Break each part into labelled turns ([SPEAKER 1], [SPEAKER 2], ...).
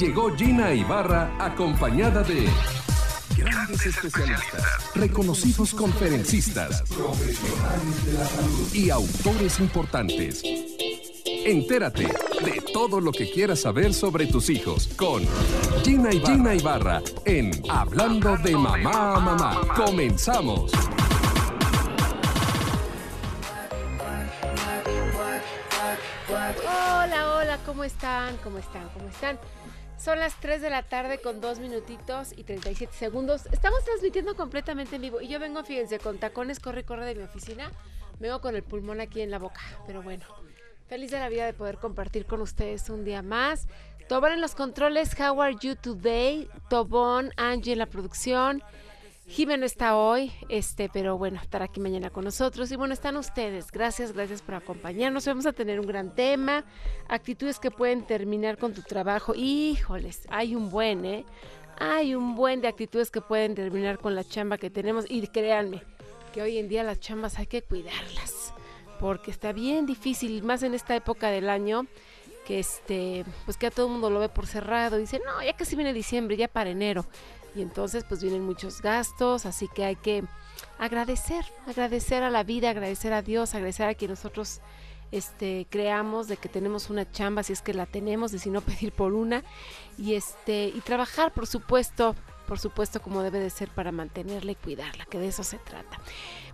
[SPEAKER 1] llegó Gina Ibarra acompañada de grandes especialistas, reconocidos conferencistas, y autores importantes. Entérate de todo lo que quieras saber sobre tus hijos con Gina y Gina Ibarra en Hablando de Mamá a Mamá. Comenzamos.
[SPEAKER 2] Hola, hola, ¿cómo están? ¿Cómo están? ¿Cómo están? Son las 3 de la tarde con 2 minutitos y 37 segundos. Estamos transmitiendo completamente en vivo y yo vengo, fíjense, con tacones, corre, corre de mi oficina. Vengo con el pulmón aquí en la boca, pero bueno. Feliz de la vida de poder compartir con ustedes un día más. Tobón en los controles, How Are You Today? Tobón, Angie en la producción no está hoy, este, pero bueno, estará aquí mañana con nosotros. Y bueno, están ustedes. Gracias, gracias por acompañarnos. Vamos a tener un gran tema, actitudes que pueden terminar con tu trabajo. Híjoles, hay un buen, ¿eh? Hay un buen de actitudes que pueden terminar con la chamba que tenemos. Y créanme, que hoy en día las chambas hay que cuidarlas, porque está bien difícil, más en esta época del año que este, pues que a todo el mundo lo ve por cerrado, dice, no, ya casi viene diciembre, ya para enero. Y entonces pues vienen muchos gastos, así que hay que agradecer, agradecer a la vida, agradecer a Dios, agradecer a que nosotros este, creamos de que tenemos una chamba, si es que la tenemos, de si no pedir por una, y este, y trabajar, por supuesto, por supuesto como debe de ser para mantenerla y cuidarla, que de eso se trata.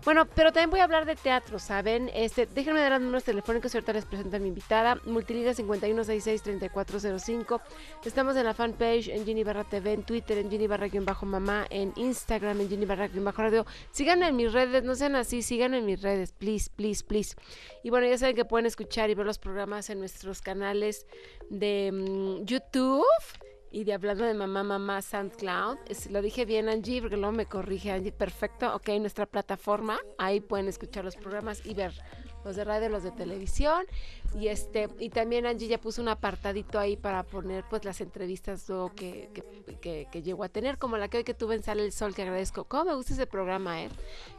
[SPEAKER 2] Bueno, pero también voy a hablar de teatro, ¿saben? Este, déjenme dar los números telefónicos y ahorita les presento a mi invitada, Multiliga 5166-3405. Estamos en la fanpage, en Ginny Barra TV, en Twitter, en Ginny Barra-Bajo Mamá, en Instagram, en Ginny Barra-Bajo Radio. Síganme en mis redes, no sean así, síganme en mis redes, please, please, please. Y bueno, ya saben que pueden escuchar y ver los programas en nuestros canales de mm, YouTube y de hablando de mamá, mamá, SoundCloud, lo dije bien Angie, porque luego me corrige Angie, perfecto, ok, nuestra plataforma, ahí pueden escuchar los programas y ver los de radio, los de televisión. Y este, y también Angie ya puso un apartadito ahí para poner pues las entrevistas que, que, llegó a tener, como la que hoy que tuve en Sale el Sol, que agradezco. Cómo me gusta ese programa, eh.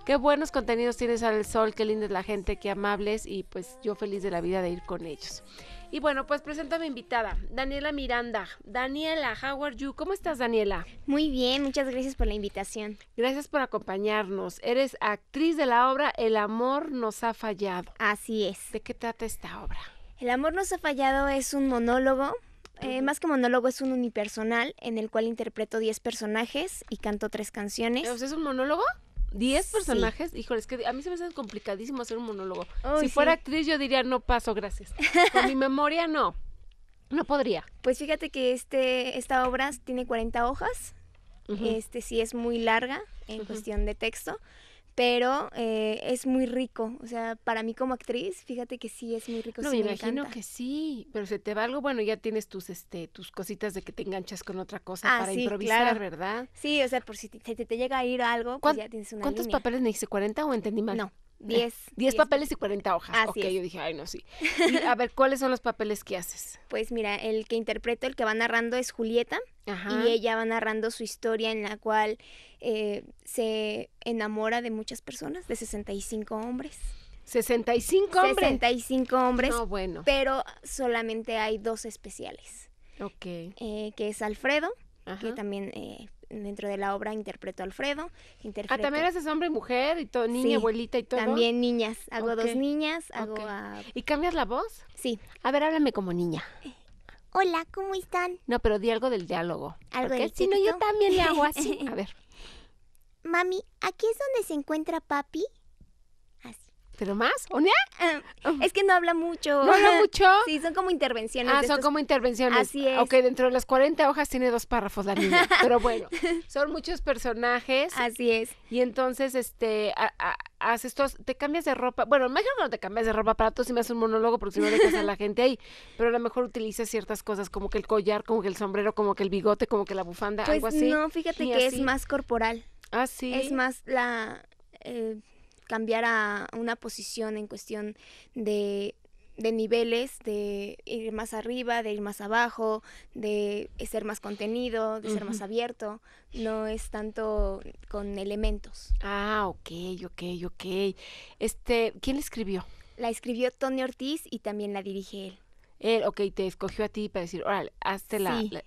[SPEAKER 2] Qué buenos contenidos tiene Sale el Sol, qué linda es la gente, qué amables, y pues yo feliz de la vida de ir con ellos. Y bueno, pues presento a mi invitada, Daniela Miranda. Daniela, how are you? ¿Cómo estás, Daniela? Muy bien, muchas gracias por la invitación. Gracias por acompañarnos. Eres actriz de la obra El amor nos ha fallado.
[SPEAKER 3] Así es. ¿De qué trata esta obra? El amor nos ha fallado es un monólogo, eh, más que monólogo, es un unipersonal en el cual interpreto 10 personajes y canto tres canciones. ¿Es
[SPEAKER 2] un monólogo? ¿10 personajes? Híjole, es que a mí se me hace complicadísimo hacer un monólogo. si fuera
[SPEAKER 3] actriz, yo diría no paso, gracias. Con mi memoria, no. No podría. Pues fíjate que este, esta obra tiene 40 hojas. Este sí es muy larga en cuestión de texto pero eh, es muy rico. O sea, para mí como actriz, fíjate que sí es muy rico. sí, me, me imagino que
[SPEAKER 2] sí, pero se te va algo, bueno, ya tienes tus este tus cositas de que te enganchas con otra cosa ah, para improvisar, ¿verdad?
[SPEAKER 3] Sí, o sea, por si te, te, llega a ir algo, pues ya tienes una ¿Cuántos papeles
[SPEAKER 2] me hice? ¿40 o entendí mal? No, 10. papeles y 40 hojas.
[SPEAKER 3] Así ok, yo dije, ay, no, sí. a ver, ¿cuáles son los papeles que haces? Pues mira, el que interpreto, el que va narrando es Julieta. Ajá. Y ella va narrando su historia en la cual eh, se enamora de muchas personas, de 65 hombres. 65 hombres. 65 hombres. bueno. Pero solamente hay dos especiales. Ok. Eh, que es Alfredo, que también eh, dentro de la obra interpreto a Alfredo. Ah, también haces hombre y mujer, y todo, niña, abuelita y todo. También niñas, hago dos niñas,
[SPEAKER 2] hago a... ¿Y cambias la voz? Sí. A ver, háblame como niña. Hola, ¿cómo están? No, pero di algo del diálogo. Algo porque si no, yo también le hago así. A ver.
[SPEAKER 3] Mami, ¿aquí es donde se encuentra papi? ¿Pero más? ¿Onea? Ah, oh. Es que no habla mucho. ¿No habla mucho? Sí, son como intervenciones. Ah, son como intervenciones. Así es. Ok,
[SPEAKER 2] dentro de las 40 hojas tiene dos párrafos la niña. pero bueno, son muchos personajes. Así es. Y entonces, este, haces todos, te cambias de ropa. Bueno, imagino que no te cambias de ropa para tú si me haces un monólogo porque si no dejas a la gente ahí. Pero a lo mejor utilizas ciertas cosas como que el collar, como que el sombrero, como que el bigote, como que la bufanda, algo pues así. No, fíjate que es más
[SPEAKER 3] corporal. Ah, sí. Es más la... Eh, cambiar a una posición en cuestión de, niveles, de ir más arriba, de ir más abajo, de ser más contenido, de ser más abierto. No es tanto con elementos. Ah, ok,
[SPEAKER 2] ok, ok.
[SPEAKER 3] Este, ¿quién la escribió? La
[SPEAKER 2] escribió Tony Ortiz y también la dirige él. Él, ok, te escogió a ti para decir, órale, hazte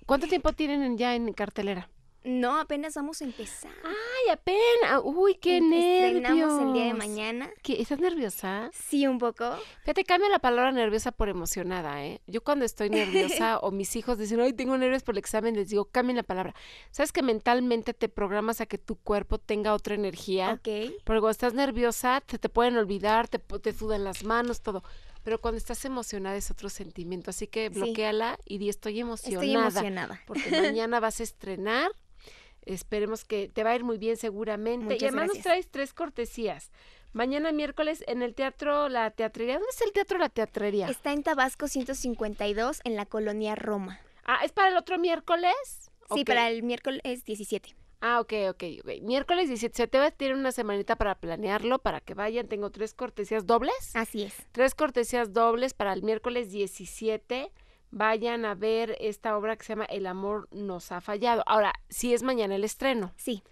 [SPEAKER 2] ¿Cuánto tiempo tienen ya en cartelera? No, apenas vamos
[SPEAKER 3] a empezar. Ay, apenas.
[SPEAKER 2] Ah, uy, qué em, Estrenamos el día de mañana. ¿Estás nerviosa? Sí, un poco. Fíjate, cambia la palabra nerviosa por emocionada, ¿eh? Yo cuando estoy nerviosa o mis hijos dicen, ay, tengo nervios por el examen, les digo, cambien la palabra. ¿Sabes que mentalmente te programas a que tu cuerpo tenga otra energía? Ok. Pero cuando estás nerviosa, te, te pueden olvidar, te, te sudan las manos, todo. Pero cuando estás emocionada es otro sentimiento, así que bloqueala y di estoy emocionada. Estoy emocionada. Porque mañana vas a estrenar Esperemos que te va a ir muy bien seguramente. Muchas y además nos traes tres cortesías. Mañana miércoles en el Teatro La Teatrería.
[SPEAKER 3] ¿Dónde es el Teatro La Teatrería? Está en Tabasco 152, en la colonia Roma.
[SPEAKER 2] Ah, ¿es para el otro miércoles? Sí, para el miércoles 17. Ah, ok, ok, ok. Miércoles 17 te va tirar una semanita para planearlo, para que vayan. Tengo tres cortesías dobles. Así es. Tres cortesías dobles para el miércoles 17 vayan a ver esta obra
[SPEAKER 3] que se llama El amor nos ha fallado. Ahora, si es mañana el estreno. Sí.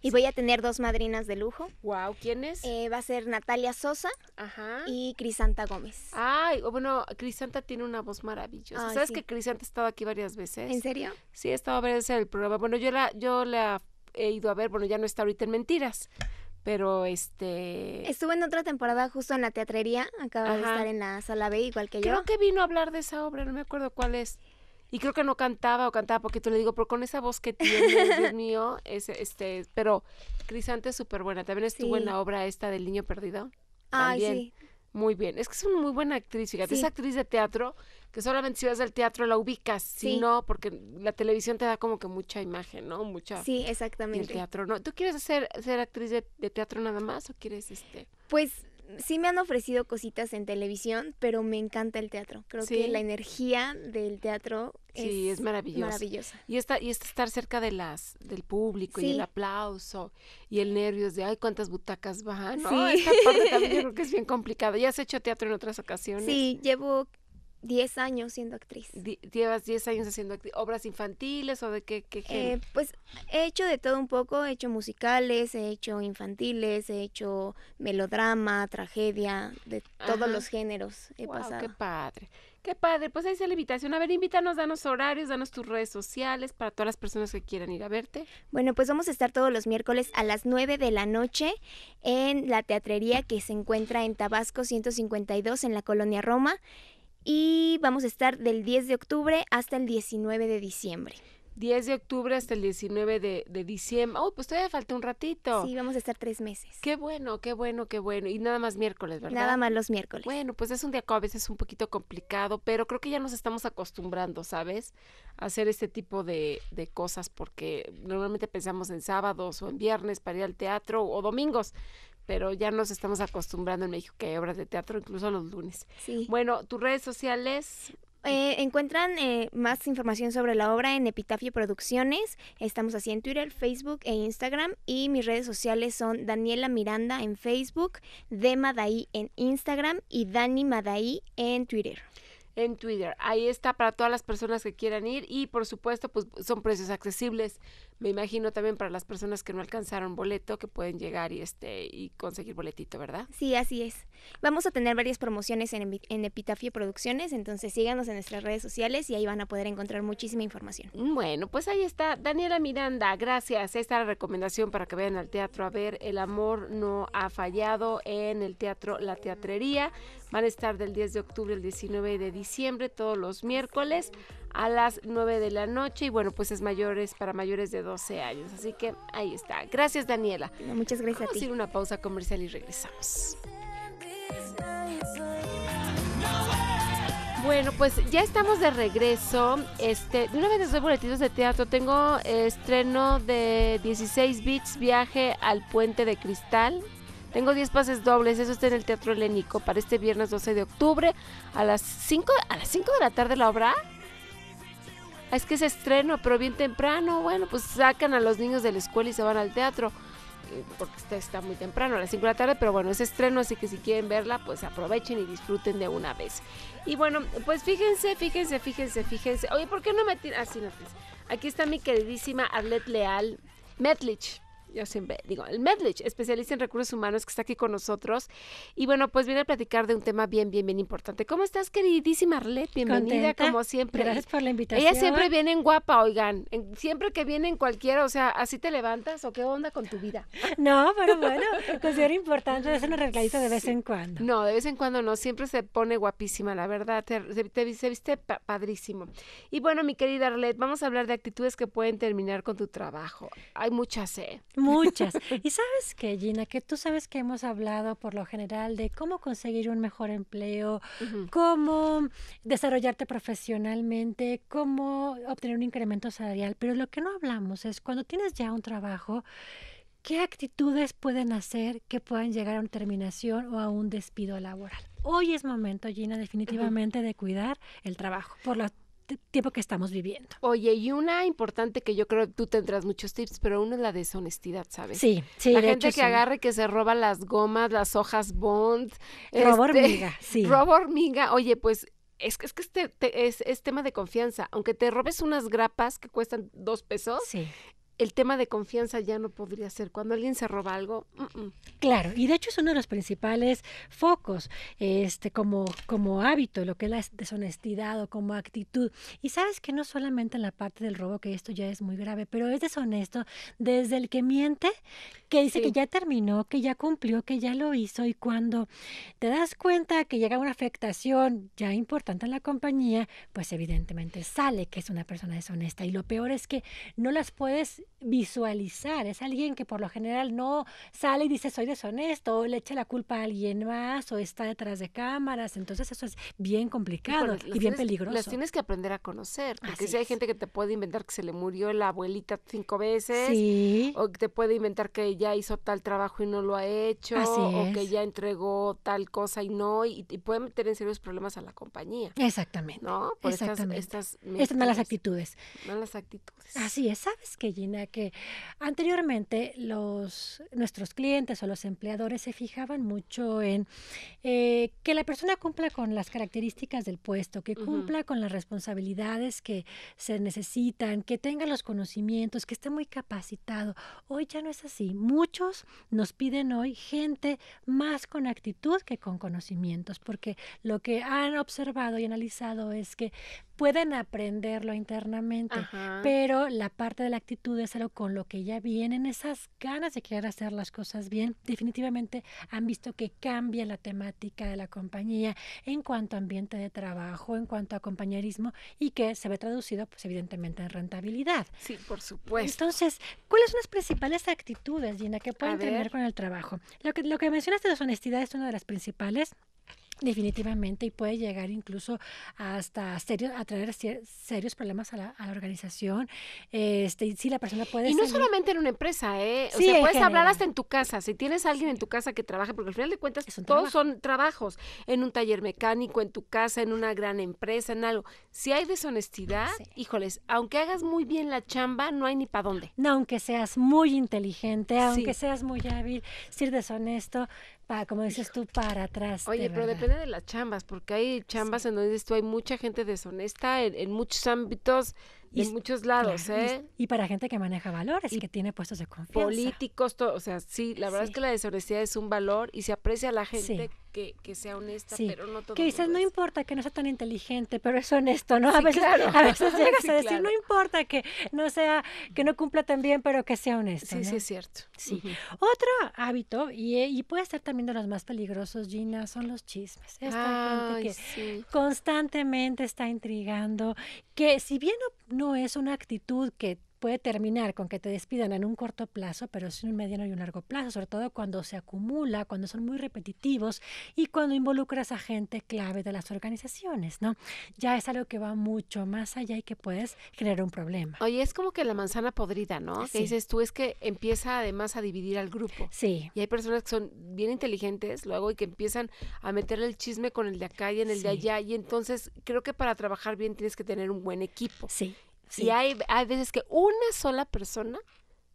[SPEAKER 3] Y voy a tener dos madrinas de lujo. Wow, ¿quiénes? Eh, va a ser Natalia Sosa Ajá. y Crisanta Gómez. Ay, bueno, Crisanta tiene una voz maravillosa. ¿Sabes que Crisanta ha estado aquí varias veces?
[SPEAKER 2] ¿En serio? Sí, ha estado varias veces en el programa. Bueno, yo la, yo la he ido a ver, bueno, ya no está ahorita en Mentiras, pero este... Estuve
[SPEAKER 3] en otra temporada justo en la teatrería, acaba de estar en la sala B igual que yo. Creo que
[SPEAKER 2] vino a hablar de esa obra, no me acuerdo cuál es. Y creo que no cantaba o cantaba porque tú le digo, pero con esa voz que tiene, Dios mío, es, este, pero Crisante es súper buena. También estuvo en la obra esta del niño perdido. Ay, sí, muy bien. Es que es una muy buena actriz, fíjate, es actriz de teatro que solamente si vas al teatro la ubicas, sino porque la televisión te da como que mucha imagen, ¿no? Mucha. Sí,
[SPEAKER 3] exactamente. teatro,
[SPEAKER 2] ¿no? ¿Tú quieres ser, ser actriz de, teatro nada más o quieres este?
[SPEAKER 3] Pues sí me han ofrecido cositas en televisión, pero me encanta el teatro. Creo que la energía del teatro es, es maravillosa.
[SPEAKER 2] Y esta, y este estar cerca de las, del público y el aplauso y el nervios de ay cuántas butacas van. Sí. esta parte también creo que es bien complicada. ¿Ya has hecho teatro en otras ocasiones? Sí, llevo 10 años siendo actriz. ¿Llevas 10 años haciendo obras
[SPEAKER 3] infantiles o de qué, qué eh, Pues he hecho de todo un poco, he hecho musicales, he hecho infantiles, he hecho melodrama, tragedia, de todos los géneros he wow, ¡Qué padre! ¡Qué padre! Pues
[SPEAKER 2] ahí está la invitación. A ver,
[SPEAKER 3] invítanos, danos horarios, danos
[SPEAKER 2] tus redes sociales para todas las personas que quieran ir a verte.
[SPEAKER 3] Bueno, pues vamos a estar todos los miércoles a las 9 de la noche en la teatrería que se encuentra en Tabasco 152 en la colonia Roma y vamos a estar del 10 de octubre hasta el 19 de diciembre.
[SPEAKER 2] 10 de octubre hasta el 19 de, diciembre. Oh, pues todavía falta un ratito. Sí,
[SPEAKER 3] vamos a estar tres meses.
[SPEAKER 2] Qué bueno, qué bueno, qué bueno. Y nada más miércoles, ¿verdad? Nada más
[SPEAKER 3] los miércoles. Bueno,
[SPEAKER 2] pues es un día que a veces es un poquito complicado, pero creo que ya nos estamos acostumbrando, ¿sabes? A hacer este tipo de, de cosas porque normalmente pensamos en sábados o en viernes para ir al teatro o domingos pero ya nos estamos acostumbrando en México que hay obras de teatro incluso los
[SPEAKER 3] lunes. Bueno, tus redes sociales. Eh, encuentran eh, más información sobre la obra en Epitafio Producciones. Estamos así en Twitter, Facebook e Instagram. Y mis redes sociales son Daniela Miranda en Facebook, Dema Daí en Instagram y Dani Madaí en Twitter
[SPEAKER 2] en Twitter. Ahí está para todas las personas que quieran ir y por supuesto pues son precios accesibles. Me imagino también para las personas que no alcanzaron boleto que pueden llegar y este y conseguir boletito, ¿verdad?
[SPEAKER 3] Sí, así es. Vamos a tener varias promociones en, en Epitafio Producciones, entonces síganos en nuestras redes sociales y ahí van a poder encontrar muchísima información.
[SPEAKER 2] Mm, bueno, pues ahí está Daniela Miranda. Gracias. Esta es la recomendación para que vayan al teatro a ver El amor no ha fallado en el teatro La Teatrería. Van a estar del 10 de octubre al 19 de diciembre, todos los miércoles a las 9 de la noche y bueno, pues es mayores para mayores de 12 años. Así que ahí está. Gracias Daniela. muchas gracias. Vamos a, ir una pausa comercial y regresamos. Bueno, pues ya estamos de regreso. Este, de una vez les doy boletitos de teatro. Tengo eh, estreno de 16 bits, viaje al puente de cristal tengo 10 pases dobles, eso está en el Teatro Helénico para este viernes 12 de octubre a las 5, a las 5 de la tarde la obra. Ah, es que es estreno, pero bien temprano. Bueno, pues sacan a los niños de la escuela y se van al teatro. Eh, porque está, muy temprano, a las 5 de la tarde, pero bueno, es estreno, así que si quieren verla, pues aprovechen y disfruten de una vez. Y bueno, pues fíjense, fíjense, fíjense, fíjense. Oye, ¿por qué no me Así ah, no, pues. Aquí está mi queridísima Atlet Leal Metlich yo siempre digo, el Medlich, especialista en recursos humanos que está aquí con nosotros. Y bueno, pues viene a platicar de un tema bien, bien, bien importante. ¿Cómo estás, queridísima Arlet? Bienvenida, como siempre. Gracias por
[SPEAKER 1] la invitación. Ella siempre viene
[SPEAKER 2] guapa, oigan. siempre que viene en cualquiera, o sea, ¿así te levantas o qué onda con tu vida? No, pero bueno, considero importante hacer un regalito de vez en cuando. No, de vez en cuando no, siempre se pone guapísima, la verdad. Te, viste padrísimo. Y bueno, mi querida Arlette, vamos a hablar de actitudes que pueden terminar con tu trabajo. Hay muchas, ¿eh?
[SPEAKER 1] Muchas. y sabes que, Gina, que tú sabes que hemos hablado por lo general de cómo conseguir un mejor empleo, cómo desarrollarte profesionalmente, cómo obtener un incremento salarial, pero lo que no hablamos es cuando tienes ya un trabajo, ¿qué actitudes pueden hacer que puedan llegar a una terminación o a un despido laboral? Hoy es momento, Gina, definitivamente de cuidar el trabajo por lo tiempo que estamos viviendo. Oye, y
[SPEAKER 2] una importante que yo creo que tú tendrás muchos tips, pero una es la deshonestidad, ¿sabes? Sí, sí. La gente que agarre que se roba las gomas, las hojas Bond.
[SPEAKER 1] Robo este, hormiga, sí. Robo
[SPEAKER 2] hormiga. Oye, pues es que, es, que este, es, es, tema de confianza. Aunque te robes unas grapas que cuestan dos pesos, sí el tema de confianza ya no podría ser. Cuando alguien se roba algo.
[SPEAKER 1] Claro, y de hecho es uno de los principales focos este, como, como hábito, lo que es la deshonestidad o como actitud. Y sabes que no solamente en la parte del robo, que esto ya es muy grave, pero es deshonesto desde el que miente, que dice que ya terminó, que ya cumplió, que ya lo hizo. Y cuando te das cuenta que llega una afectación ya importante en la compañía, pues evidentemente sale que es una persona deshonesta. Y lo peor es que no las puedes visualizar. Es alguien que por lo general no sale y dice soy deshonesto, o le echa la culpa a alguien más, o está detrás de cámaras. Entonces eso es bien complicado y, bien peligroso. Las tienes que aprender a conocer, porque si hay gente que te
[SPEAKER 2] puede inventar que se le murió la abuelita cinco veces, o que te puede inventar que ya hizo tal trabajo y no lo ha hecho, o que ya entregó tal cosa y no, y, puede meter en serios problemas a la compañía.
[SPEAKER 1] Exactamente.
[SPEAKER 2] ¿No? Estas, malas
[SPEAKER 1] actitudes. Malas actitudes. Así es, ¿sabes que Gina? que anteriormente los, nuestros clientes o los empleadores se fijaban mucho en eh, que la persona cumpla con las características del puesto, que cumpla con las responsabilidades que se necesitan, que tenga los conocimientos, que esté muy capacitado. Hoy ya no es así. Muchos nos piden hoy gente más con actitud que con conocimientos, porque lo que han observado y analizado es que pueden aprenderlo internamente, pero la parte de la actitud es algo con lo que ya vienen, esas ganas de querer hacer las cosas bien. Definitivamente han visto que cambia la temática de la compañía en cuanto a ambiente de trabajo, en cuanto a compañerismo y que se ve traducido, pues evidentemente, en rentabilidad. Sí, por supuesto. Entonces, ¿cuáles son las principales actitudes, Gina, que pueden tener con el trabajo? Lo que, lo que mencionaste de honestidad es una de las principales definitivamente y puede llegar incluso hasta a traer serios problemas a la, organización este si la persona puede y no solamente en una empresa eh o puedes hablar hasta en
[SPEAKER 2] tu casa si tienes a alguien en tu casa que trabaje porque al final de cuentas todos son trabajos en un taller mecánico en tu casa en una gran empresa en algo si hay deshonestidad híjoles aunque
[SPEAKER 1] hagas muy bien la chamba no hay ni para dónde no aunque seas muy inteligente aunque seas muy hábil ser deshonesto como dices tú, para atrás. Oye, pero depende de las chambas,
[SPEAKER 2] porque hay chambas en donde dices hay mucha gente deshonesta en muchos ámbitos y, en
[SPEAKER 1] muchos lados, ¿eh? Y, para gente que maneja valores y que tiene puestos de confianza.
[SPEAKER 2] Políticos, o sea, sí, la verdad es que la deshonestidad es un valor y se aprecia a la gente que, sea honesta, pero no todo. Que dices,
[SPEAKER 1] no importa que no sea tan inteligente, pero es honesto, ¿no? A veces, claro. a veces llegas a decir, no importa que no sea, que no cumpla tan bien, pero que sea honesto. Sí, sí, es cierto. Sí. Otro hábito, y, puede ser también de los más peligrosos, Gina, son los chismes. Esta gente que constantemente está intrigando, que si bien no no es una actitud que puede terminar con que te despidan en un corto plazo, pero es en un mediano y un largo plazo, sobre todo cuando se acumula, cuando son muy repetitivos y cuando involucras a gente clave de las organizaciones, ¿no? Ya es algo que va mucho más allá y que puedes generar un problema.
[SPEAKER 2] Oye, es como que la manzana podrida, ¿no? Que dices tú es que empieza además a dividir al grupo. Sí. Y hay personas que son bien inteligentes luego y que empiezan a meterle el chisme con el de acá y en el de allá y entonces creo que para trabajar bien tienes que tener un buen equipo. Sí. Sí. Y hay, hay veces que una sola persona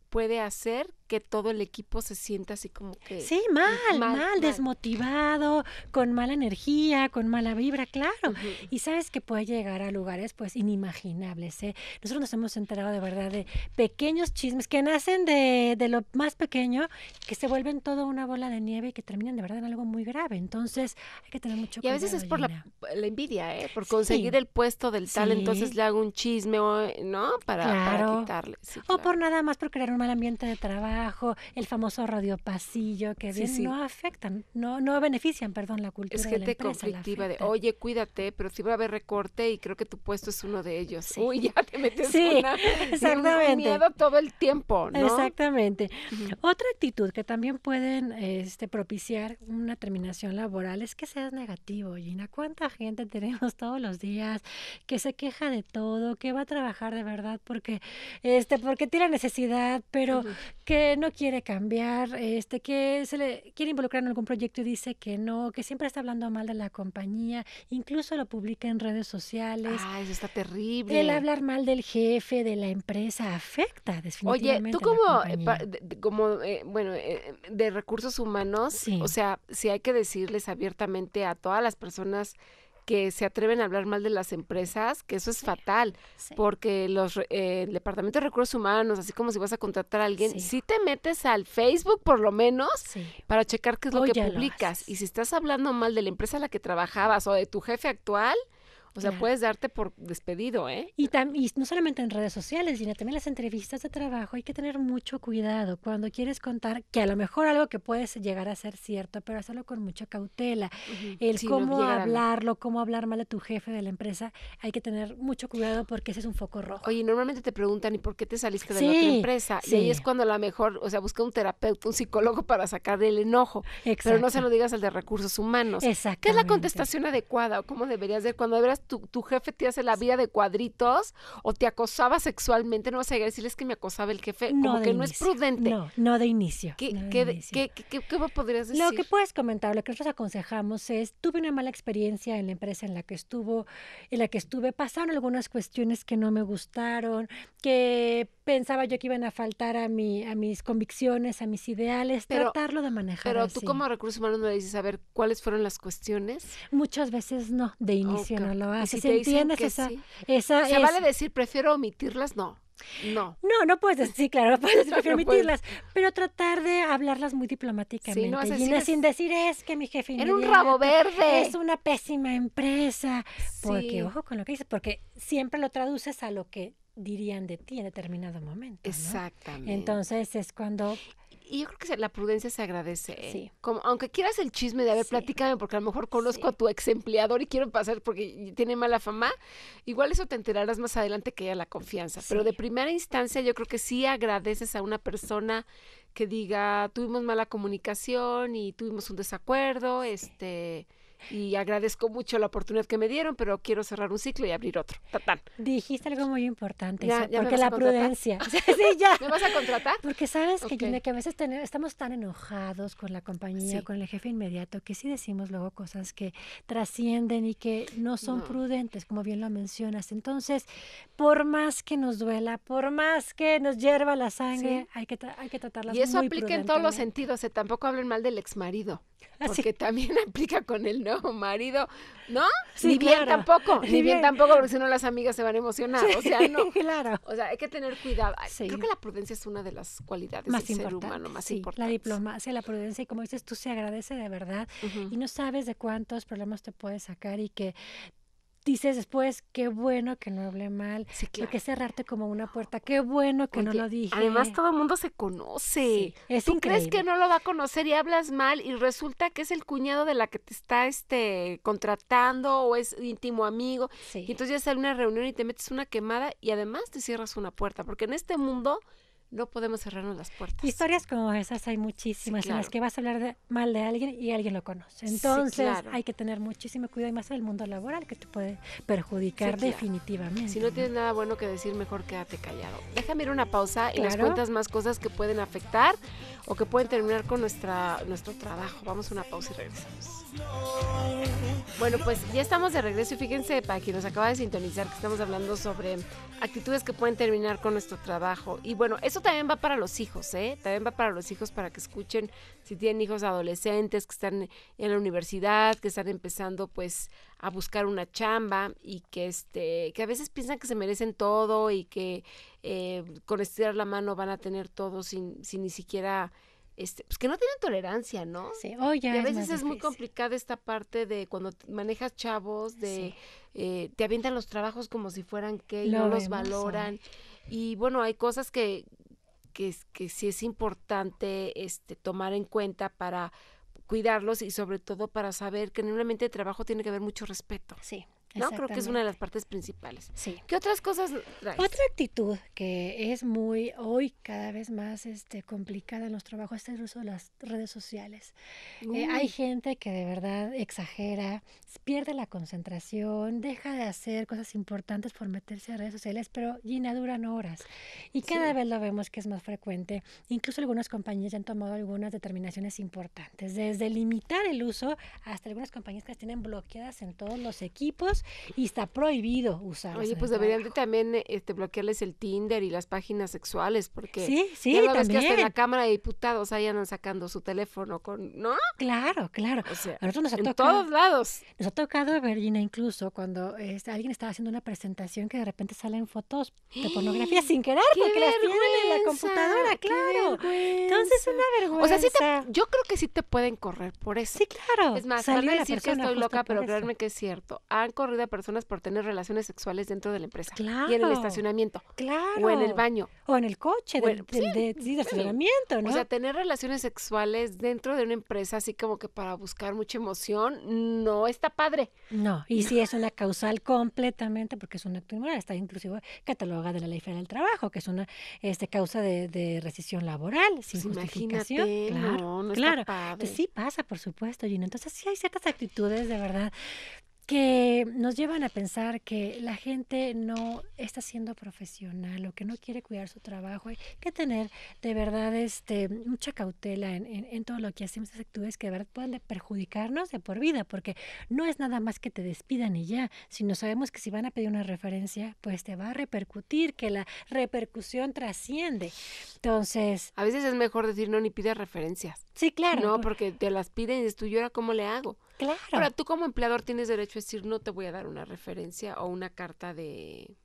[SPEAKER 2] puede hacer que todo el equipo se siente así como que... Sí, mal, mal,
[SPEAKER 1] desmotivado, con mala energía, con mala vibra, claro. Y sabes que puede llegar a lugares pues inimaginables. ¿eh? Nosotros nos hemos enterado de verdad de pequeños chismes que nacen de, lo más pequeño, que se vuelven toda una bola de nieve y que terminan de verdad en algo muy grave. Entonces hay que tener mucho cuidado. Y a veces es por la,
[SPEAKER 2] envidia, ¿eh? por conseguir el puesto del tal, entonces le hago un chisme, ¿no? Para, quitarle. O por
[SPEAKER 1] nada más por crear un mal ambiente de trabajo el famoso radio pasillo, que no afectan, no, no benefician, perdón, la cultura. Es gente de conflictiva de, oye,
[SPEAKER 2] cuídate, pero si va a haber recorte y creo que tu puesto es uno de ellos. Uy, ya te metes una, exactamente. Un miedo
[SPEAKER 1] todo el tiempo, ¿no? Exactamente. Otra actitud que también pueden este, propiciar una terminación laboral es que seas negativo, Gina. ¿Cuánta gente tenemos todos los días que se queja de todo, que va a trabajar de verdad porque, este, porque tiene necesidad, pero que no quiere cambiar, este, que se le quiere involucrar en algún proyecto y dice que no, que siempre está hablando mal de la compañía, incluso lo publica en redes sociales. ah eso está terrible. El hablar mal del jefe, de la empresa, afecta definitivamente. Oye, tú eh, como, como eh, bueno, eh,
[SPEAKER 2] de recursos humanos, o sea, si hay que decirles abiertamente a todas las personas que se atreven a hablar mal de las empresas, que eso es fatal, porque los, eh, el Departamento de Recursos Humanos, así como si vas a contratar a alguien, si te metes al Facebook por lo menos para checar qué es lo que publicas. y si estás hablando mal de la empresa a la que trabajabas
[SPEAKER 1] o de tu jefe actual, o sea, puedes darte por despedido, ¿eh? Y, y no solamente en redes sociales, sino también en las entrevistas de trabajo. Hay que tener mucho cuidado cuando quieres contar que a lo mejor algo que puedes llegar a ser cierto, pero hacerlo con mucha cautela. El cómo hablarlo, cómo hablar mal a tu jefe de la empresa, hay que tener mucho cuidado porque ese es un foco rojo. Oye, normalmente te preguntan, ¿y por qué te saliste de la otra empresa? Y ahí es
[SPEAKER 2] cuando a lo mejor, o sea, busca un terapeuta, un psicólogo para sacar del enojo. Pero no se lo digas al de recursos humanos. Exacto. ¿Qué es la contestación adecuada o cómo deberías de cuando deberías tu, tu, jefe te hace la vida de cuadritos o te acosaba sexualmente, no vas a llegar decirles que me acosaba el jefe, no como que no es
[SPEAKER 1] prudente. No, no de inicio. ¿Qué, qué, qué, podrías decir? Lo que puedes comentar, lo que nosotros aconsejamos es, tuve una mala experiencia en la empresa en la que estuvo, en la que estuve, pasaron algunas cuestiones que no me gustaron, que pensaba yo que iban a faltar a, mi, a mis convicciones, a mis ideales, tratarlo
[SPEAKER 2] de manejar. Pero tú como recursos humanos no le dices, a ver, ¿cuáles fueron las cuestiones?
[SPEAKER 1] Muchas veces no, de inicio no lo si, entiendes esa, ¿Se vale
[SPEAKER 2] decir prefiero omitirlas? No. No.
[SPEAKER 1] No, no puedes decir, sí, claro, puedes prefiero omitirlas, pero tratar de hablarlas muy diplomáticamente. sin decir es que mi jefe... Era un rabo verde. Es una pésima empresa. Porque, ojo con lo que dices, porque siempre lo traduces a lo que dirían de ti en determinado momento. Exactamente. Entonces es cuando y yo creo que la
[SPEAKER 2] prudencia se agradece. ¿eh? Como, aunque quieras el chisme de haber sí. platicado, porque a lo mejor conozco a tu ex empleador y quiero pasar porque tiene mala fama, igual eso te enterarás más adelante que haya la confianza. Pero de primera instancia yo creo que sí agradeces a una persona que diga, tuvimos mala comunicación y tuvimos un desacuerdo, este y agradezco mucho la oportunidad que me dieron, pero quiero cerrar un ciclo y abrir otro.
[SPEAKER 1] Dijiste algo muy importante, porque la prudencia. sí, ya. ¿Me vas a contratar? Porque sabes que que, que a veces tenemos, estamos tan enojados con la compañía, con el jefe inmediato, que sí decimos luego cosas que trascienden y que no son prudentes, como bien lo mencionas. Entonces, por más que nos duela, por más que nos hierva la sangre, hay, que hay que tratarlas Y eso aplica en todos los sentidos,
[SPEAKER 2] eh, tampoco hablen mal del ex marido. porque también aplica con el nuevo marido, ¿no? ni bien tampoco, ni, bien, tampoco, porque si no las amigas se van a emocionar, o sea, no. Claro. O sea, hay que tener cuidado. Creo que la prudencia es una de las cualidades del ser humano más
[SPEAKER 1] La diplomacia, la prudencia, y como dices, tú se agradece de verdad y no sabes de cuántos problemas te puedes sacar y que dices después, qué bueno que no hable mal, sí, claro. que cerrarte como una puerta, qué bueno que no lo dije. Además todo el mundo se conoce. es ¿Tú crees que no
[SPEAKER 2] lo va a conocer y hablas mal y resulta que es el cuñado de la que te está este contratando o es íntimo amigo? Y entonces ya sale una reunión y te metes una quemada y además te cierras una puerta. Porque en este mundo no podemos cerrarnos las puertas.
[SPEAKER 1] Historias como esas hay muchísimas en las que vas a hablar mal de alguien y alguien lo conoce. Entonces hay que tener muchísimo cuidado y más en el mundo laboral que te puede perjudicar definitivamente. Si no tienes nada bueno que decir, mejor
[SPEAKER 2] quédate callado. Déjame ir una pausa y nos cuentas más cosas que pueden afectar o que pueden terminar con nuestra, nuestro trabajo. Vamos a una pausa y regresamos. Bueno, pues ya estamos de regreso y fíjense, para quien nos acaba de sintonizar, que estamos hablando sobre actitudes que pueden terminar con nuestro trabajo. Y bueno, eso también va para los hijos, ¿eh? También va para los hijos para que escuchen si tienen hijos adolescentes que están en la universidad, que están empezando pues a buscar una chamba y que este que a veces piensan que se merecen todo y que eh, con estirar la mano van a tener todo sin, sin ni siquiera... Este, pues que no tienen tolerancia, ¿no? Sí, oh, y a veces es, muy complicada esta parte de cuando manejas chavos, de eh, te avientan los trabajos como si fueran que no los valoran. Y bueno, hay cosas que, que, que sí es importante este, tomar en cuenta para cuidarlos y sobre todo para saber que en un de trabajo tiene que haber mucho respeto. Sí, ¿no? Creo que es una de las partes principales. Sí.
[SPEAKER 1] ¿Qué otras cosas traes? Otra actitud que es muy hoy cada vez más este, complicada en los trabajos es el uso de las redes sociales. Eh, hay gente que de verdad exagera, pierde la concentración, deja de hacer cosas importantes por meterse a redes sociales, pero Gina duran horas. Y cada vez lo vemos que es más frecuente. Incluso algunas compañías han tomado algunas determinaciones importantes, desde limitar el uso hasta algunas compañías que las tienen bloqueadas en todos los equipos y está prohibido usar. Oye, pues deberían de
[SPEAKER 2] también este, bloquearles el Tinder y las páginas sexuales, porque sí, sí, que hasta en la Cámara de Diputados ahí andan sacando su teléfono con, ¿no?
[SPEAKER 1] Claro, claro.
[SPEAKER 2] O nos ha en todos
[SPEAKER 1] lados. Nos ha tocado, Virginia, incluso cuando este, alguien estaba haciendo una presentación que de repente salen fotos de pornografía sin querer, porque las tienen en la computadora, claro. Entonces es una vergüenza. O sea, sí
[SPEAKER 2] te, yo creo que sí te pueden correr por eso. Sí, claro. Es más, van a decir que estoy loca, pero créanme que es cierto. Han corrido de personas por tener relaciones sexuales dentro de la empresa. Claro. Y en el estacionamiento. Claro. O en el baño.
[SPEAKER 1] O en el coche sí, de, estacionamiento, ¿no? O sea,
[SPEAKER 2] tener relaciones sexuales dentro de una empresa así como que para buscar mucha emoción no está padre.
[SPEAKER 1] No, y sí eso es una causal completamente porque es un acto inmoral. Está incluso catalogada de la Ley Federal del Trabajo, que es una este, causa de, rescisión laboral sin pues justificación. Claro, claro. Pues sí pasa, por supuesto, Gina. Entonces sí hay ciertas actitudes de verdad que nos llevan a pensar que la gente no está siendo profesional o que no quiere cuidar su trabajo. Hay que tener de verdad este, mucha cautela en, en, todo lo que hacemos, esas actitudes que de verdad pueden perjudicarnos de por vida, porque no es nada más que te despidan y ya, sino sabemos que si van a pedir una referencia, pues te va a repercutir, que la repercusión trasciende.
[SPEAKER 2] Entonces... A veces es mejor decir no ni pides referencias. Sí, claro. No, pues porque te las piden y dices tú, yo ahora cómo le hago? Claro. Ahora, tú como empleador tienes derecho a decir, no te voy a dar una referencia o una carta de...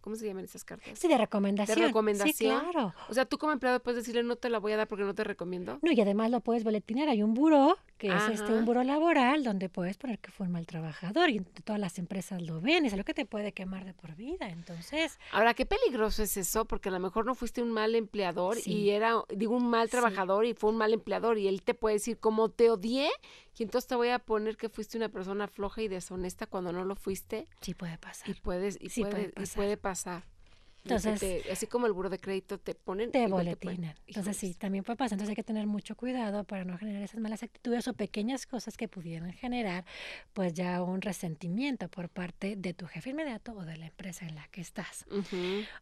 [SPEAKER 2] ¿Cómo se llaman esas cartas? Sí, de recomendación. De recomendación. claro. O sea, tú como empleado puedes decirle, no te la voy a dar porque no te recomiendo. No, y
[SPEAKER 1] además lo puedes boletinar. Hay un buró que es este un buro laboral donde puedes poner que fue un mal trabajador y todas las empresas lo ven, es algo que te puede quemar de por vida,
[SPEAKER 2] entonces. Ahora, qué peligroso es eso, porque a lo mejor no fuiste un mal empleador y era, digo, un mal trabajador y fue un mal empleador y él te puede decir, como te odié, y entonces te voy a poner que fuiste una persona floja y deshonesta cuando no lo fuiste.
[SPEAKER 1] Sí puede pasar.
[SPEAKER 2] Y, puedes, y puede, puede pasar. Y puede pasar.
[SPEAKER 1] Entonces,
[SPEAKER 2] así como el buro de crédito te ponen.
[SPEAKER 1] Te boletina Entonces, sí, también puede pasar. Entonces, hay que tener mucho cuidado para no generar esas malas actitudes o pequeñas cosas que pudieran generar, pues ya un resentimiento por parte de tu jefe inmediato o de la empresa en la que estás.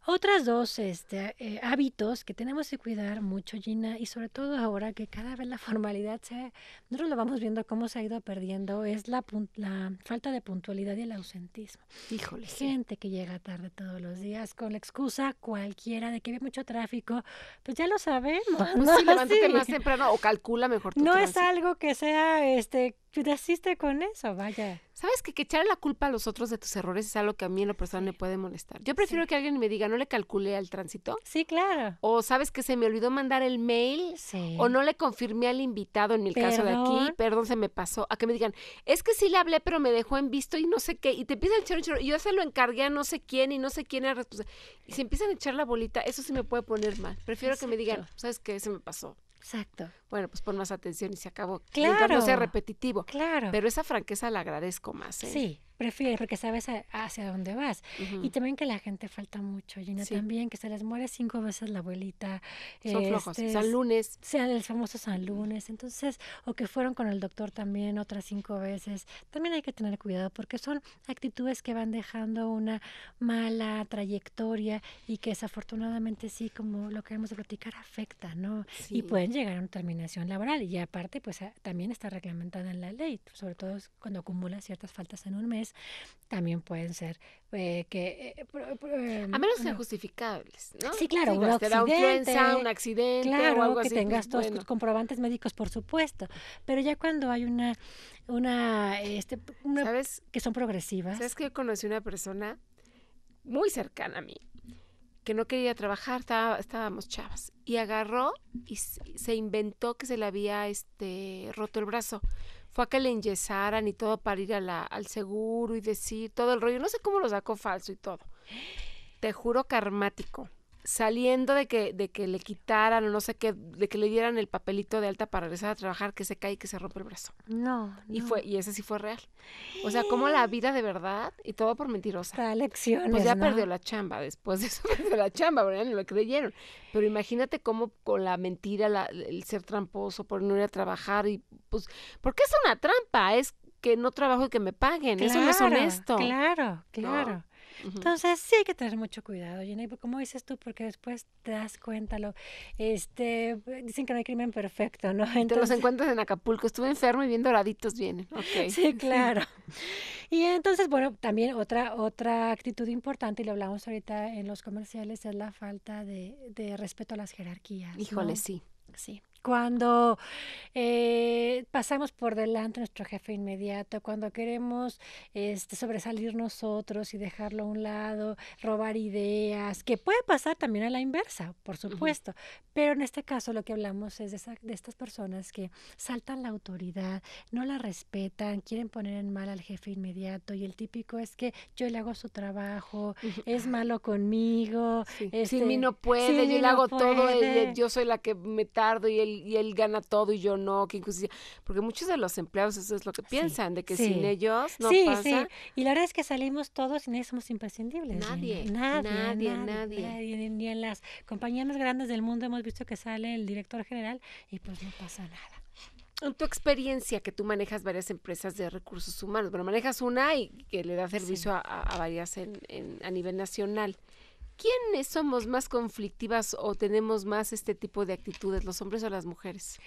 [SPEAKER 1] Otras dos este, eh, hábitos que tenemos que cuidar mucho, Gina, y sobre todo ahora que cada vez la formalidad se. Nosotros lo vamos viendo cómo se ha ido perdiendo, es la, la falta de puntualidad y el ausentismo. Híjole. Gente que llega tarde todos los días con la excusa cualquiera de que había mucho tráfico, pues ya lo sabemos. Pues ¿no? sí, levántate más temprano o calcula
[SPEAKER 2] mejor tu No es
[SPEAKER 1] algo que sea este pues, Tú con eso, vaya. ¿Sabes que, que
[SPEAKER 2] echar la culpa a los otros de tus errores es algo que a mí en lo personal me puede molestar? Yo prefiero que alguien me diga, no le calculé al tránsito. Sí, claro. O sabes que se me olvidó mandar el mail. Sí. O no le confirmé al invitado en el caso de aquí. Perdón, se me pasó. A que me digan, es que sí le hablé, pero me dejó en visto y no sé qué. Y te empiezan a echar un chorro. Yo se lo encargué a no sé quién y no sé quién era responsable. Y si empiezan a echar la bolita. Eso sí me puede poner mal. Prefiero que me digan, ¿sabes qué? Se me pasó Exacto. Bueno, pues pon más atención y se acabó. Claro. no sea repetitivo. Claro. Pero esa franqueza la agradezco más. ¿eh? Sí,
[SPEAKER 1] prefieres porque sabes hacia dónde vas. Y también que la gente falta mucho, Gina, también que se les muere cinco veces la abuelita. Son flojos, San este, Lunes. sean el famoso San Lunes, entonces, o que fueron con el doctor también otras cinco veces. También hay que tener cuidado porque son actitudes que van dejando una mala trayectoria y que desafortunadamente sí, como lo queremos platicar, afecta, ¿no? Y pueden llegar a una terminación laboral. Y aparte, pues también está reglamentada en la ley, sobre todo cuando acumula ciertas faltas en un mes también pueden ser eh, que... Eh, em, a menos sean justificables,
[SPEAKER 2] ¿no? Sí, claro, este, un, accidente, un accidente. Claro, que tengas pues, todos
[SPEAKER 1] comprobantes médicos, por supuesto. Pero ya cuando hay una... una, este, ¿Sabes? Que son progresivas. ¿Sabes
[SPEAKER 2] que yo conocí una persona muy cercana a mí que no quería trabajar, estábamos chavas. Y agarró y se inventó que se le había este, roto el brazo fue que le enyesaran y todo para ir al seguro y decir todo el rollo. No sé cómo lo sacó falso y todo. Te juro karmático saliendo de que, de que le quitaran o no sé qué, de que le dieran el papelito de alta para regresar a trabajar, que se cae y que se rompe el brazo.
[SPEAKER 1] No, Y fue,
[SPEAKER 2] y ese sí fue real. O sea, como la vida de verdad y todo por mentirosa. la lecciones, Pues ya perdió la chamba, después de eso perdió la chamba, ya no lo creyeron. Pero imagínate cómo con la mentira, el ser tramposo, por no ir a trabajar y pues, porque es una trampa, es que no trabajo y que me paguen, eso no es honesto. Claro,
[SPEAKER 1] claro. Entonces sí hay que tener mucho cuidado, Jenny. y como dices tú, porque después te das cuenta, lo, este, eh, dicen que no hay crimen perfecto, ¿no? Entonces, te los encuentras en Acapulco, estuve enfermo y bien doraditos vienen, Sí, claro. Y entonces, bueno, también otra, otra actitud importante, y lo hablamos ahorita en los comerciales, es la falta de, de respeto a las jerarquías. Híjole, sí. Sí cuando eh, pasamos por delante nuestro jefe inmediato, cuando queremos este, sobresalir nosotros y dejarlo a un lado, robar ideas, que puede pasar también a la inversa, por supuesto, pero en este caso lo que hablamos es de, estas personas que saltan la autoridad, no la respetan, quieren poner en mal al jefe inmediato y el típico es que yo le hago su trabajo, es malo conmigo, este, sin mí este, no puede, yo le hago todo, eh, yo
[SPEAKER 2] soy la que me tardo y él él, y él gana todo y yo no, que inclusive, porque muchos de los empleados eso es lo que piensan, de que sin ellos no pasa. Sí,
[SPEAKER 1] y la verdad es que salimos todos y nadie somos imprescindibles. Nadie, nadie, nadie, nadie, Ni en las compañías más grandes del mundo hemos visto que sale el director general y pues no pasa nada
[SPEAKER 2] en tu experiencia que tú manejas varias empresas de recursos humanos, bueno, manejas una y que le da servicio a, varias en, a nivel nacional, ¿quiénes somos más conflictivas o tenemos más este tipo de actitudes, los hombres o las mujeres?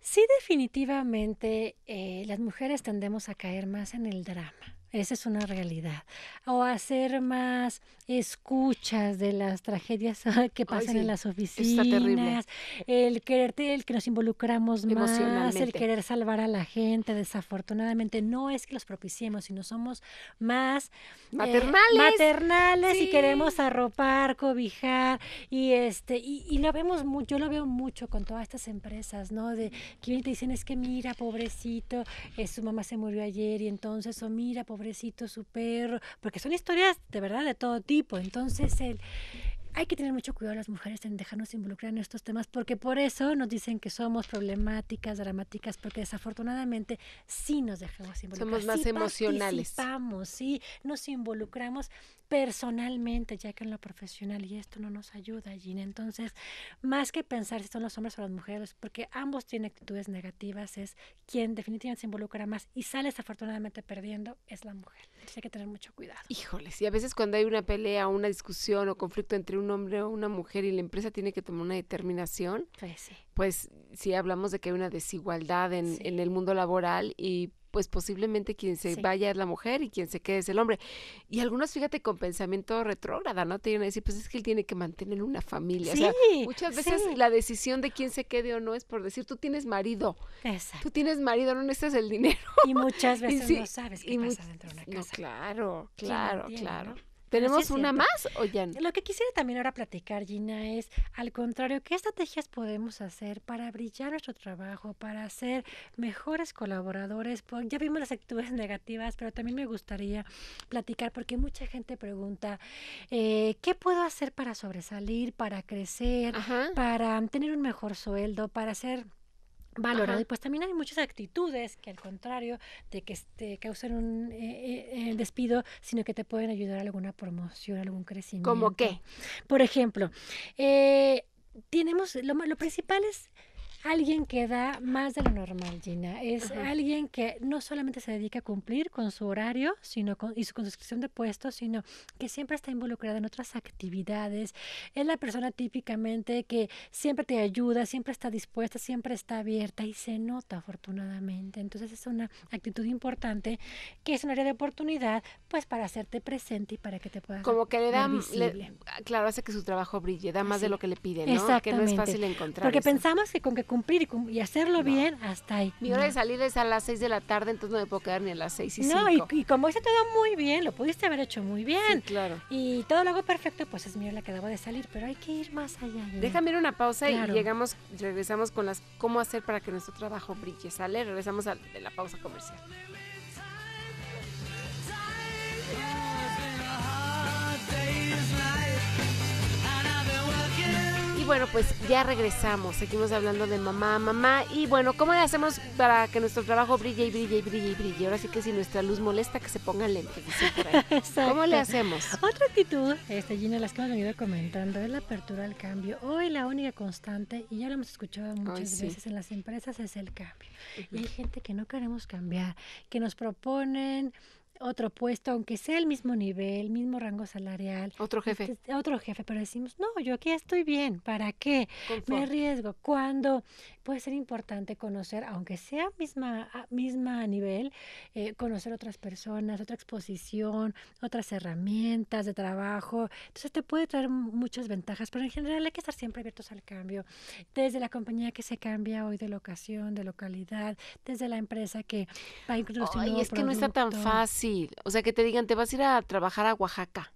[SPEAKER 1] Sí, definitivamente eh, las mujeres tendemos a caer más en el drama. Esa es una realidad. O hacer más escuchas de las tragedias ah, que pasan en las oficinas. Está terrible. El quererte, el que nos involucramos más, el querer salvar a la gente. Desafortunadamente, no es que los propiciemos, sino somos más eh, maternales, maternales y queremos arropar, cobijar. Y este, y, y, lo vemos yo lo veo mucho con todas estas empresas, ¿no? De que te dicen es que mira, pobrecito, eh, su mamá se murió ayer, y entonces, o mira, pobrecito pobrecito su porque son historias de verdad de todo tipo. Entonces, el, hay que tener mucho cuidado las mujeres en dejarnos involucrar en estos temas porque por eso nos dicen que somos problemáticas, dramáticas, porque desafortunadamente sí nos dejamos involucrar. Somos más emocionales. Participamos, sí, nos involucramos personalmente, ya que en lo profesional, y esto no nos ayuda, Gina. Entonces, más que pensar si son los hombres o las mujeres, porque ambos tienen actitudes negativas, es quien definitivamente se involucra más y sale desafortunadamente perdiendo, es la mujer hay que tener mucho cuidado.
[SPEAKER 2] Híjoles, y a veces cuando hay una pelea, una discusión o conflicto entre un hombre o una mujer y la empresa tiene que tomar una determinación, pues, sí. Pues, si hablamos de que hay una desigualdad en, en el mundo laboral y pues posiblemente quien se vaya es la mujer y quien se quede es el hombre. Y algunos, fíjate, con pensamiento retrógrada, ¿no? Te iban a decir, pues es que él tiene que mantener una familia. muchas veces la decisión de quién se quede o no es por decir, tú tienes marido. Exacto. Tú tienes marido, no necesitas el dinero. Y muchas veces no sabes qué pasa dentro de una casa. No, claro, claro, claro. ¿Tenemos una más o ya no?
[SPEAKER 1] Lo que quisiera también ahora platicar, Gina, es al contrario, ¿qué estrategias podemos hacer para brillar nuestro trabajo, para ser mejores colaboradores? Pues, ya vimos las actitudes negativas, pero también me gustaría platicar porque mucha gente pregunta, eh, ¿qué puedo hacer para sobresalir, para crecer, para tener un mejor sueldo, para ser valorado. Y pues también hay muchas actitudes que al contrario de que te este, causen un eh, eh, eh, despido, sino que te pueden ayudar a alguna promoción, algún crecimiento. ¿Cómo qué? Por ejemplo, tenemos, lo, lo principal es alguien que da más de lo normal, Gina. Es alguien que no solamente se dedica a cumplir con su horario sino con, y su conscripción de puestos, sino que siempre está involucrada en otras actividades. Es la persona típicamente que siempre te ayuda, siempre está dispuesta, siempre está abierta y se nota afortunadamente. Entonces es una actitud importante que es un área de oportunidad pues para hacerte presente y para que te puedas como que le da
[SPEAKER 2] claro hace que su trabajo
[SPEAKER 1] brille da más de lo que le piden no que no es fácil encontrar porque pensamos que con que cumplir y, hacerlo bien, hasta ahí. Mi hora de
[SPEAKER 2] salir es a las 6 de la tarde, entonces no me puedo quedar ni a las 6 y No, Y,
[SPEAKER 1] y, como hice todo muy bien, lo pudiste haber hecho muy bien. Sí, claro.
[SPEAKER 2] Y todo lo hago perfecto, pues es mi hora
[SPEAKER 1] la que de salir, pero hay que ir más allá. ¿eh? Déjame ir una pausa y llegamos,
[SPEAKER 2] regresamos con las
[SPEAKER 1] cómo hacer para que nuestro
[SPEAKER 2] trabajo brille. Sale, regresamos a de la pausa comercial. Y bueno, pues ya regresamos. Seguimos hablando de mamá, mamá. Y bueno, ¿cómo le hacemos para que nuestro trabajo brille y brille y brille y brille? Ahora sí que si nuestra luz molesta, que se ponga lente. ¿Cómo le hacemos?
[SPEAKER 1] Otra actitud, este, Gina, las que hemos venido comentando, es la apertura al cambio. Hoy la única constante, y ya lo hemos escuchado muchas veces en las empresas, es el cambio. Y hay gente que no queremos cambiar, que nos proponen otro puesto, aunque sea el mismo nivel, mismo rango salarial. Otro jefe. Otro jefe, pero decimos, no, yo aquí estoy bien, ¿para qué? Me arriesgo. Cuando puede ser importante conocer, aunque sea misma, misma a nivel, eh, conocer otras personas, otra exposición, otras herramientas de trabajo. Entonces te puede traer muchas ventajas, pero en general hay que estar siempre abiertos al cambio. Desde la compañía que se cambia hoy de locación, de localidad, desde la empresa que va a es que no está tan fácil.
[SPEAKER 2] O sea, que te digan, te vas a ir a trabajar a Oaxaca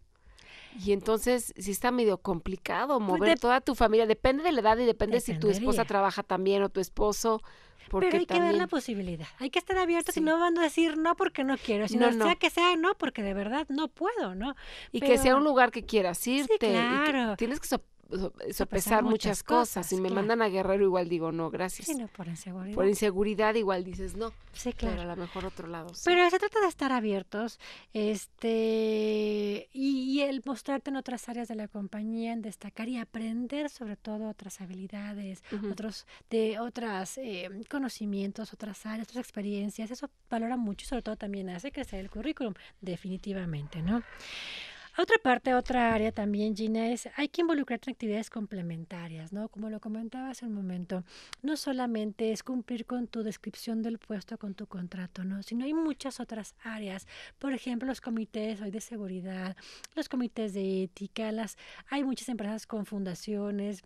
[SPEAKER 2] y entonces sí está medio complicado pues mover toda tu familia. Depende de la edad y depende si tu esposa trabaja también o tu esposo.
[SPEAKER 1] Porque hay que dar la posibilidad. Hay que estar abiertos y no van a decir no porque no quiero, sino no, sea que sea no porque de verdad no puedo, ¿no? Y que sea un lugar que quieras irte. Sí, claro. tienes que
[SPEAKER 2] soportar sopesar muchas cosas. Si me mandan a Guerrero, igual digo, no, gracias. por inseguridad. igual dices, no. Sí, claro. Pero a lo mejor otro lado.
[SPEAKER 1] Pero se trata de estar abiertos este y, el mostrarte en otras áreas de la compañía, en destacar y aprender sobre todo otras habilidades, otros de otras eh, conocimientos, otras áreas, otras experiencias. Eso valora mucho y sobre todo también hace crecer el currículum, definitivamente, ¿no? Otra parte, otra área también, Gina, es hay que involucrar en actividades complementarias, ¿no? Como lo comentaba hace un momento, no solamente es cumplir con tu descripción del puesto, con tu contrato, ¿no? Sino hay muchas otras áreas. Por ejemplo, los comités hoy de seguridad, los comités de ética, las, hay muchas empresas con fundaciones,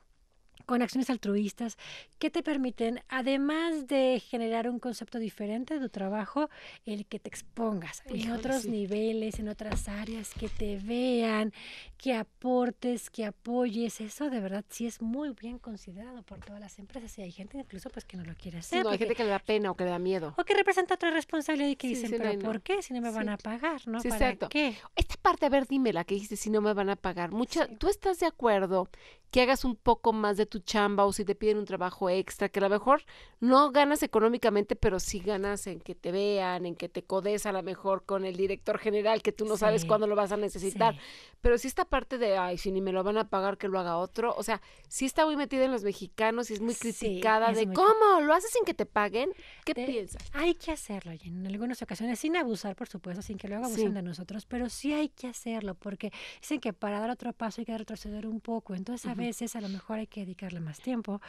[SPEAKER 1] con acciones altruistas que te permiten, además de generar un concepto diferente de tu trabajo, el que te expongas en otros niveles, en otras áreas, que te vean, que aportes, que apoyes. Eso de verdad sí es muy bien considerado por todas las empresas y hay gente incluso pues que no lo quiere hacer. Sí, hay gente que le da pena o que le da miedo. O que representa otra responsabilidad y que dice dicen, pero ¿por qué? Si no me van a pagar, ¿no? ¿Para exacto.
[SPEAKER 2] qué? Esta parte, a ver, dime la que dijiste, si no me van a pagar. Mucha, ¿Tú estás de acuerdo que hagas un poco más de tu chamba o si te piden un trabajo extra, que a lo mejor no ganas económicamente, pero sí ganas en que te vean, en que te codes a lo mejor con el director general, que tú no sabes cuándo lo vas a necesitar. Pero si esta parte de, ay, si ni me lo van a pagar, que lo haga otro. O sea, si está muy metida en los mexicanos y es muy criticada de, ¿cómo? ¿Lo haces sin que te
[SPEAKER 1] paguen? ¿Qué piensas? Hay que hacerlo, en algunas ocasiones, sin abusar, por supuesto, sin que lo haga abusando de nosotros, pero sí hay que hacerlo, porque dicen que para dar otro paso hay que retroceder un poco. Entonces, a veces, a lo mejor hay que dedicar darle más tiempo,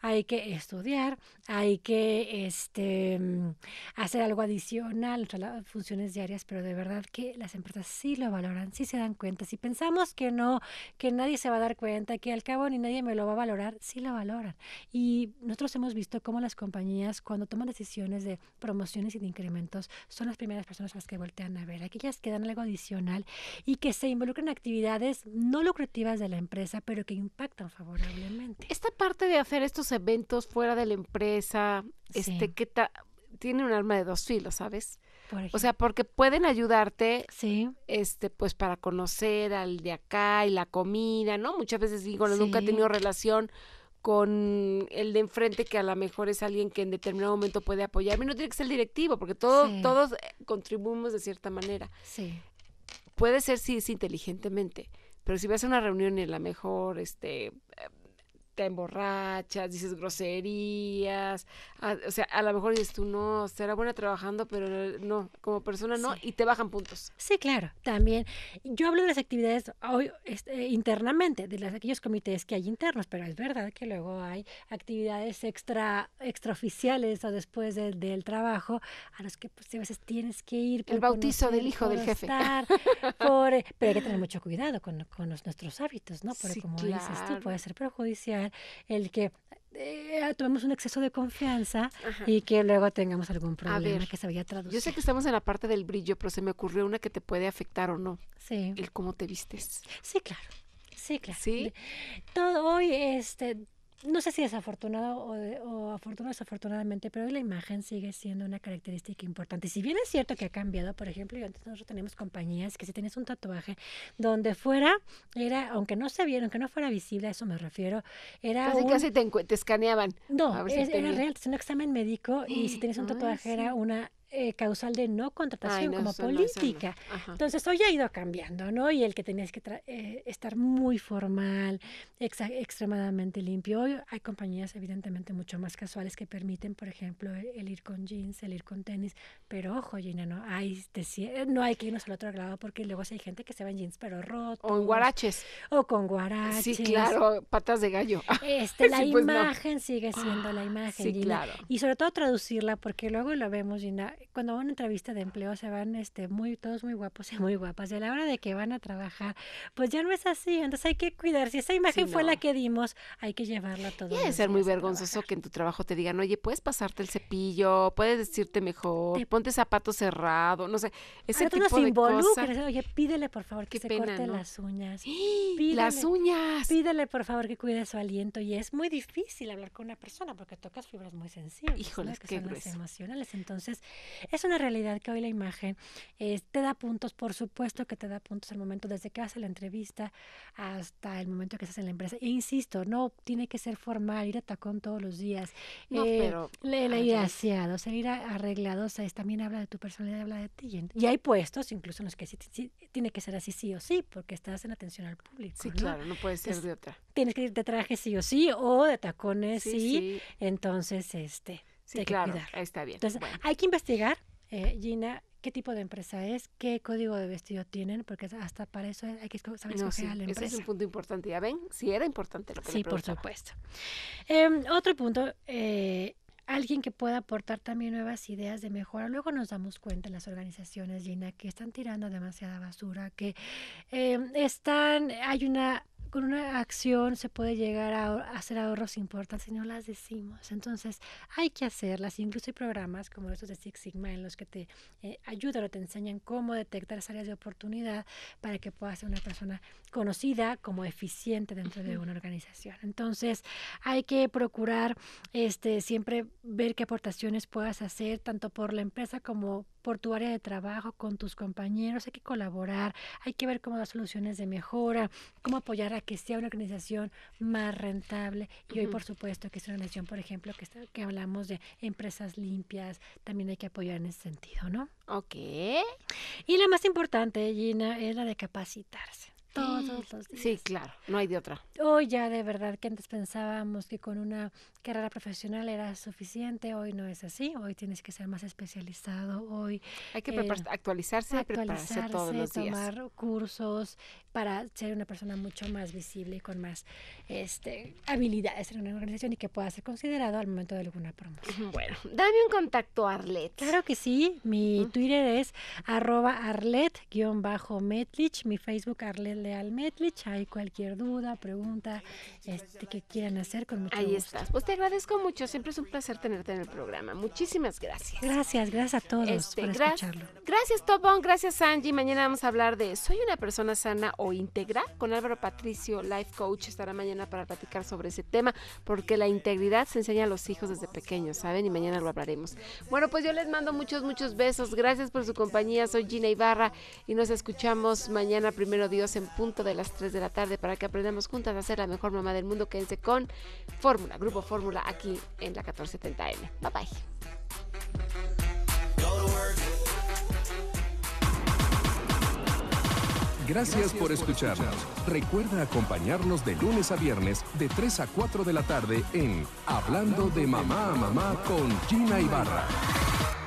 [SPEAKER 1] hay que estudiar, hay que este, mm, hacer algo adicional funciones diarias, pero de verdad que las empresas sí lo valoran, sí se dan cuenta. Si pensamos que no, que nadie se va a dar cuenta, que al cabo ni nadie me lo va a valorar, sí lo valoran. Y nosotros hemos visto cómo las compañías cuando toman decisiones de promociones y de incrementos son las primeras personas las que voltean a ver, aquellas que dan algo adicional y que se involucran en actividades no lucrativas de la empresa, pero que impactan favorablemente.
[SPEAKER 2] Esta parte de hacer estos eventos fuera de la empresa, este, que tiene un arma de dos filos, ¿sabes? O sea, porque pueden ayudarte, este, pues para conocer al de acá y la comida, ¿no? Muchas veces digo, nunca he tenido relación con el de enfrente que a lo mejor es alguien que en determinado momento puede apoyarme. No tiene que ser el directivo, porque todos, todos eh, contribuimos de cierta manera. Sí. Puede ser sí, es inteligentemente, pero si vas a una reunión y a lo mejor, este te emborrachas, dices groserías, o sea, a lo mejor dices tú, no, será buena trabajando, pero no, como persona no, y te bajan puntos.
[SPEAKER 1] Sí, claro, también. Yo hablo de las actividades hoy este, internamente, de las, aquellos comités que hay internos, pero es verdad que luego hay actividades extra extraoficiales o después del trabajo a los que pues a veces tienes que ir. El bautizo del hijo del jefe. por, pero hay que tener mucho cuidado con, nuestros hábitos, ¿no? Porque como dices tú, puede ser perjudicial el que eh, tomemos un exceso de confianza y que luego tengamos algún problema que se vaya a traducir. Yo sé que
[SPEAKER 2] estamos en la parte del brillo, pero se me ocurrió una que te
[SPEAKER 1] puede afectar o no. Sí. El cómo te vistes. Sí, claro. Sí, claro. Sí. Todo hoy, este, no sé si desafortunado o, o afortunado desafortunadamente, pero la imagen sigue siendo una característica importante. Si bien es cierto que ha cambiado, por ejemplo, y antes nosotros teníamos compañías que si tienes un tatuaje donde fuera, era, aunque no se viera, aunque no fuera visible, a eso me refiero, era. Casi, casi te, te, escaneaban. No, es, era real, es un examen médico y si tienes un ah, tatuaje era una eh, causal de no contratación como política. Entonces, hoy ha ido cambiando, ¿no? Y el que tenías que eh, estar muy formal, extremadamente limpio. Hoy hay compañías, evidentemente, mucho más casuales que permiten, por ejemplo, e-, el, ir con jeans, el ir con tenis. Pero ojo, Gina, no hay, eh, no hay que irnos al otro lado porque luego hay gente que se va en jeans pero roto. O en guaraches. O con guaraches. Sí, claro,
[SPEAKER 2] patas de gallo. Este, la pues imagen
[SPEAKER 1] sigue siendo la ah, imagen, Y sobre todo traducirla porque luego lo vemos, Gina, cuando van a una entrevista de empleo se van este, muy, todos muy guapos y muy guapas. Y a la hora de que van a trabajar, pues ya no es así. Entonces hay que cuidar. Si esa imagen fue la que dimos, hay que llevarla todo. Y debe ser
[SPEAKER 2] muy vergonzoso que en tu trabajo te digan, oye, puedes pasarte el cepillo, puedes decirte mejor, ponte zapato cerrado, no sé. Ese tipo de cosas. ¿eh?
[SPEAKER 1] Oye, pídele por favor que se corte las uñas. ¡Ah! las uñas. Pídele por favor que cuide su aliento. Y es muy difícil hablar con una persona porque tocas fibras muy sencillas Híjoles, que son las emocionales. Entonces, es una realidad que hoy la imagen eh, te da puntos, por supuesto que te da puntos al momento desde que haces la entrevista hasta el momento que estás en la empresa. E insisto, no tiene que ser formal, ir a tacón todos los días, no, eh, pero, le, aseado, o sea, ir también habla de tu personalidad, habla de ti. Y hay puestos incluso en los que tiene que ser así sí o sí, porque estás en atención al público. Sí, claro, no puede ser de otra. Tienes que ir de traje sí o sí, o de tacones sí. Entonces, este, Sí, claro, está bien. Entonces, hay que investigar, eh, Gina, qué tipo de empresa es, qué código de vestido tienen, porque hasta para eso hay que saber la empresa. Ese es un punto importante, ya ven, sí era importante lo que Sí, por supuesto. Em, otro punto, eh, alguien que pueda aportar también nuevas ideas de mejora. Luego nos damos cuenta en las organizaciones, Gina, que están tirando demasiada basura, que em, están, hay una con una acción se puede llegar a hacer ahorros importantes si no las decimos. Entonces hay que hacerlas. Incluso hay programas como estos de Six Sigma en los que te eh, ayudan o te enseñan cómo detectar áreas de oportunidad para que puedas ser una persona conocida como eficiente dentro de una organización. Entonces hay que procurar este, siempre ver qué aportaciones puedas hacer tanto por la empresa como por tu área de trabajo, con tus compañeros, hay que colaborar, hay que ver cómo dar soluciones de mejora, cómo apoyar a que sea una organización más rentable. Y hoy, por supuesto, que es una organización, por ejemplo, que, está, que hablamos de empresas limpias, también hay que apoyar en ese sentido, ¿no? Ok. Y la más importante, Gina, es la de capacitarse todos los días. Sí, claro, no hay de otra. Hoy ya de verdad que antes pensábamos que con una carrera profesional era suficiente, hoy no es así, hoy tienes que ser más especializado, hoy... Hay que eh,
[SPEAKER 2] actualizarse, actualizarse, prepararse todos los tomar días.
[SPEAKER 1] tomar cursos para ser una persona mucho más visible y con más este, habilidades en una organización y que pueda ser considerado al momento de alguna promoción. Bueno, dame un contacto Arlet. Claro que sí, mi Twitter es arroba arlet-metlich, mi Facebook arlet Leal al Metlich. Hay cualquier duda, pregunta este, que quieran hacer con mucho Ahí estás.
[SPEAKER 2] Pues te agradezco mucho. Siempre es un placer tenerte en el programa. Muchísimas gracias.
[SPEAKER 1] Gracias, gracias a todos Gracias, este, por escucharlo.
[SPEAKER 2] Gracias, Topón. Gracias, Angie. Mañana vamos a hablar de Soy una persona sana o íntegra con Álvaro Patricio, Life Coach. Estará mañana para platicar sobre ese tema porque la integridad se enseña a los hijos desde pequeños, ¿saben? Y mañana lo hablaremos. Bueno, pues yo les mando muchos, muchos besos. Gracias por su compañía. Soy Gina Ibarra y nos escuchamos mañana, primero Dios, en punto de las 3 de la tarde para que aprendamos juntas a ser la mejor mamá del mundo. Quédense con Fórmula, Grupo Fórmula, aquí en la 1470M. Bye bye.
[SPEAKER 1] Gracias por escucharnos. Recuerda acompañarnos de lunes a viernes de 3 a 4 de la tarde en Hablando de Mamá a Mamá con Gina
[SPEAKER 2] Ibarra.